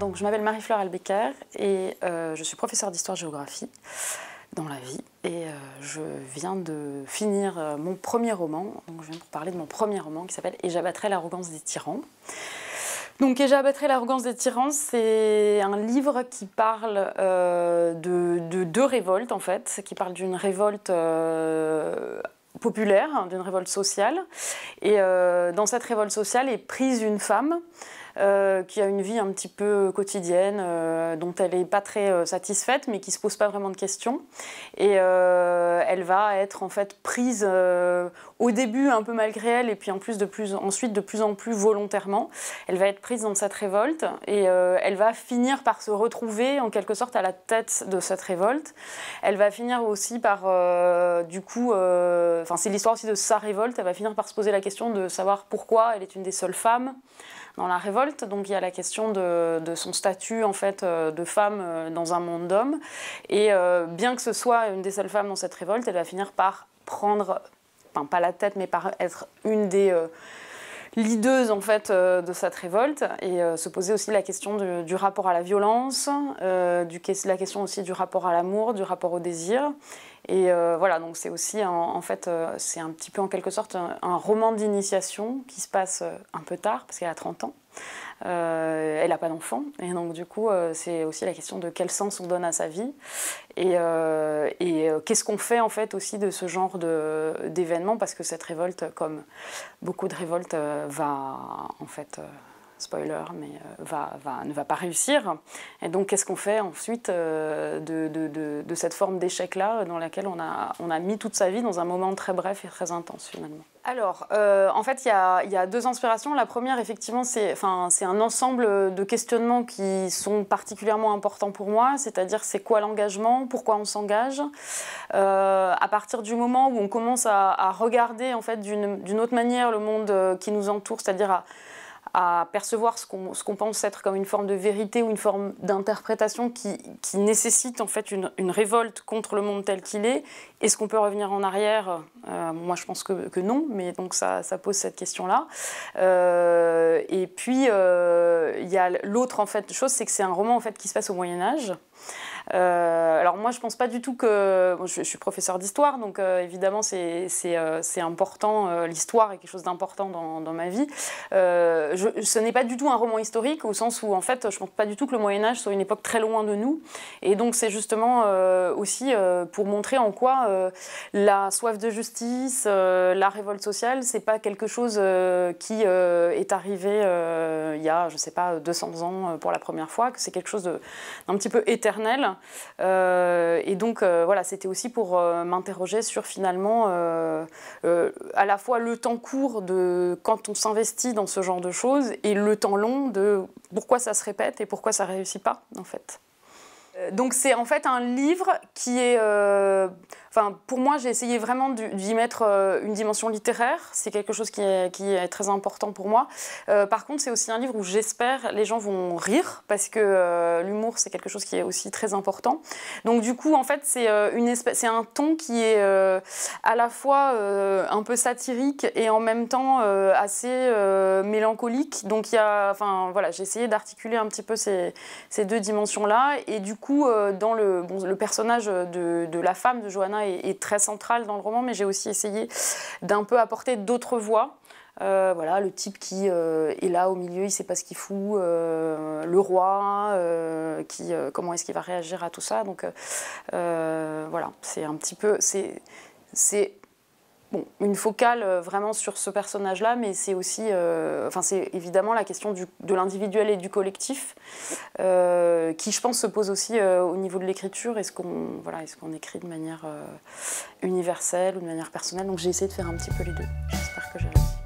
Donc, je m'appelle Marie-Fleur Albecker et euh, je suis professeure d'histoire-géographie dans la vie. Et euh, je viens de finir euh, mon premier roman. Donc, je viens de parler de mon premier roman qui s'appelle Et j'abattrai l'arrogance des tyrans. Donc, Et j'abattrai l'arrogance des tyrans, c'est un livre qui parle de, deux révoltes en fait, qui parle d'une révolte populaire, hein, d'une révolte sociale. Et dans cette révolte sociale est prise une femme euh, qui a une vie un petit peu quotidienne, euh, dont elle n'est pas très euh, satisfaite, mais qui ne se pose pas vraiment de questions. Et elle va être en fait prise au début un peu malgré elle, et puis en plus de plus, ensuite de plus en plus volontairement. Elle va être prise dans cette révolte, et elle va finir par se retrouver en quelque sorte à la tête de cette révolte. Elle va finir aussi par, du coup, enfin c'est l'histoire aussi de sa révolte, elle va finir par se poser la question de savoir pourquoi elle est une des seules femmes, dans la révolte. Donc il y a la question de, son statut en fait euh, de femme euh, dans un monde d'hommes. Et euh, bien que ce soit une des seules femmes dans cette révolte, elle va finir par prendre, enfin pas la tête, mais par être une des lideuses en fait de cette révolte et se poser aussi la question du, rapport à la violence, du, la question aussi du rapport à l'amour, du rapport au désir. Et euh, voilà, donc c'est aussi en, fait, euh, c'est un petit peu en quelque sorte un, roman d'initiation qui se passe euh, un peu tard, parce qu'elle a 30 ans. elle n'a pas d'enfant, et donc du coup, c'est aussi la question de quel sens on donne à sa vie, et, et qu'est-ce qu'on fait en fait aussi de ce genre d'événement, parce que cette révolte, comme beaucoup de révoltes, va en fait spoiler, mais euh, va, ne va pas réussir. Et donc, qu'est-ce qu'on fait ensuite euh, de, cette forme d'échec-là euh, dans laquelle on a, on a mis toute sa vie dans un moment très bref et très intense finalement alors, en fait, il y, a deux inspirations. La première, effectivement, c'est enfin, un ensemble de questionnements qui sont particulièrement importants pour moi, c'est-à-dire c'est quoi l'engagement, pourquoi on s'engage. à partir du moment où on commence à, regarder en fait d'une autre manière le monde qui nous entoure, c'est-à-dire à, -dire à à percevoir ce qu'on pense être comme une forme de vérité ou une forme d'interprétation qui, qui, nécessite en fait une, une, révolte contre le monde tel qu'il est. Est-ce qu'on peut revenir en arrière euh, Moi je pense que, que, non, mais donc ça, ça pose cette question-là. Euh, et puis euh, il y a l'autre en fait chose, c'est que c'est un roman en fait qui se passe au Moyen Âge. Euh, alors moi, je pense pas du tout que... je, suis professeur d'histoire, donc euh, évidemment, c'est euh, important, l'histoire est quelque chose d'important dans, ma vie. ce n'est pas du tout un roman historique, au sens où, en fait, je pense pas du tout que le Moyen Âge soit une époque très loin de nous. Et donc, c'est justement aussi pour montrer en quoi la soif de justice, la révolte sociale, c'est pas quelque chose qui est arrivé il y a, je sais pas, 200 ans pour la première fois, que c'est quelque chose d'un petit peu éternel euh, et donc, euh, voilà, c'était aussi pour euh, m'interroger sur finalement à la fois le temps court de quand on s'investit dans ce genre de choses et le temps long de pourquoi ça se répète et pourquoi ça ne réussit pas, en fait. Euh, donc c'est en fait un livre qui est... Euh, enfin, pour moi, j'ai essayé vraiment d'y mettre euh, une dimension littéraire. C'est quelque chose qui est, très important pour moi. par contre, c'est aussi un livre où j'espère les gens vont rire, parce que l'humour, c'est quelque chose qui est aussi très important. Donc du coup, en fait, c'est c'est un ton qui est à la fois un peu satirique et en même temps assez mélancolique. Donc il y a... Enfin, voilà, j'ai essayé d'articuler un petit peu ces, ces deux dimensions-là. Et du coup, euh, dans le, bon, le personnage de, la femme de Johanna est, très central dans le roman, mais j'ai aussi essayé d'un peu apporter d'autres voix. Euh, voilà, le type qui euh, est là au milieu, il sait pas ce qu'il fout, le roi, qui, comment est-ce qu'il va réagir à tout ça. Donc voilà, c'est un petit peu, c'est une focale euh, vraiment sur ce personnage-là, mais c'est aussi, euh, enfin, c'est évidemment la question du, de l'individuel et du collectif, euh, qui, je pense, se pose aussi au niveau de l'écriture. Est-ce qu'on est écrit de manière universelle ou de manière personnelle Donc j'ai essayé de faire un petit peu les deux. J'espère que j'ai